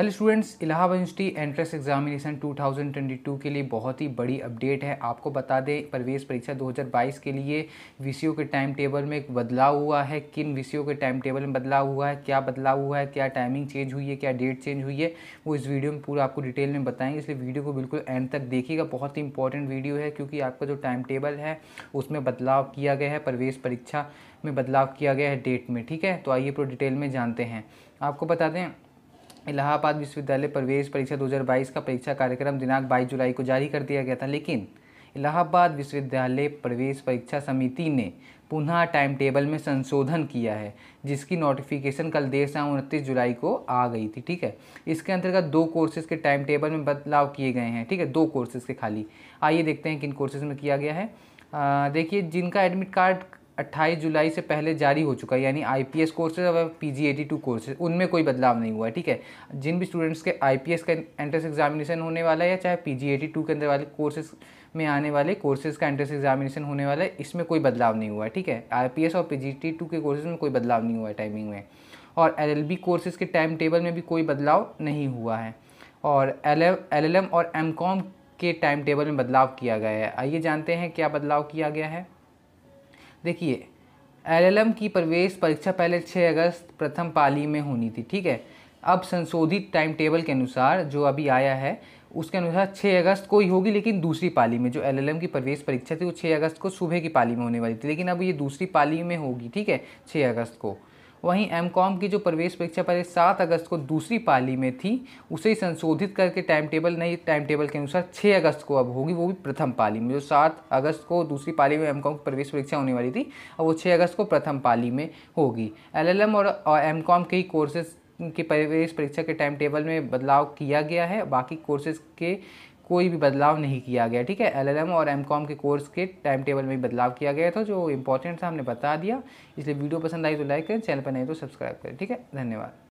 hello students Allahabad university entrance examination 2022 के लिए बहुत ही बड़ी अपडेट है आपको बता दें प्रवेश परीक्षा 2022 के लिए विषयों के टाइम टेबल में एक बदलाव हुआ है किन विषयों के टाइम टेबल में बदलाव हुआ है क्या बदलाव हुआ है क्या टाइमिंग चेंज हुई है क्या डेट चेंज हुई है वो इस वीडियो में पूरा आपको डिटेल में बताएंगे इसलिए वीडियो को बिल्कुल एंड तक देखिएगा बहुत ही इंपॉर्टेंट वीडियो है क्योंकि आपका जो टाइम टेबल है उसमें बदलाव किया गया है प्रवेश परीक्षा में बदलाव किया गया है डेट में ठीक है तो आइए पूरा डिटेल में जानते हैं आपको बता दें इलाहाबाद विश्वविद्यालय प्रवेश परीक्षा 2022 का परीक्षा कार्यक्रम दिनांक 22 जुलाई को जारी कर दिया गया था लेकिन इलाहाबाद विश्वविद्यालय प्रवेश परीक्षा समिति ने पुनः टाइम टेबल में संशोधन किया है जिसकी नोटिफिकेशन कल देर शाम उनतीस जुलाई को आ गई थी ठीक है इसके अंतर्गत दो कोर्सेज़ के टाइम टेबल में बदलाव किए गए हैं ठीक है दो कोर्सेज़ के खाली आइए देखते हैं किन कोर्सेज़ में किया गया है देखिए जिनका एडमिट कार्ड 28 जुलाई से पहले जारी हो चुका है यानी आईपीएस कोर्सेज और पीजी 82 कोर्सेज उनमें कोई बदलाव नहीं हुआ है ठीक है जिन भी स्टूडेंट्स के आईपीएस का एंट्रेंस एग्जामिनेशन होने वाला है या चाहे पीजी 82 के अंदर वाले कोर्सेज में आने वाले कोर्सेज का एंट्रेंस एग्जामिनेशन होने वाला है इसमें कोई बदलाव नहीं हुआ है ठीक है आई और पी के कोर्सेज में कोई बदलाव नहीं हुआ है टाइमिंग में और एल कोर्सेज के टाइम टेबल में भी कोई बदलाव नहीं हुआ है और एल एल एम और एम कॉम के टाइम टेबल में बदलाव किया गया है आइए जानते हैं क्या बदलाव किया गया है देखिए एलएलएम की प्रवेश परीक्षा पहले 6 अगस्त प्रथम पाली में होनी थी ठीक है अब संशोधित टाइम टेबल के अनुसार जो अभी आया है उसके अनुसार 6 अगस्त को ही होगी लेकिन दूसरी पाली में जो एलएलएम की प्रवेश परीक्षा थी वो 6 अगस्त को सुबह की पाली में होने वाली थी लेकिन अब ये दूसरी पाली में होगी ठीक है 6 अगस्त को वहीं एम की जो प्रवेश परीक्षा पहले सात अगस्त को दूसरी पाली में थी उसे ही संशोधित करके टाइम टेबल नई टाइम टेबल के अनुसार छः अगस्त को अब होगी वो भी प्रथम पाली में जो सात अगस्त को दूसरी पाली में एम प्रवेश परीक्षा होने वाली थी और वो छः अगस्त को प्रथम पाली में होगी एल और एम के ही कोर्सेज की प्रवेश परीक्षा के टाइम टेबल में बदलाव किया गया है बाकी कोर्सेज के कोई भी बदलाव नहीं किया गया ठीक है एलएलएम और एमकॉम के कोर्स के टाइम टेबल में बदलाव किया गया था जो इंपॉर्टेंट था हमने बता दिया इसलिए वीडियो पसंद आई तो लाइक करें चैनल पर नहीं तो सब्सक्राइब करें ठीक है धन्यवाद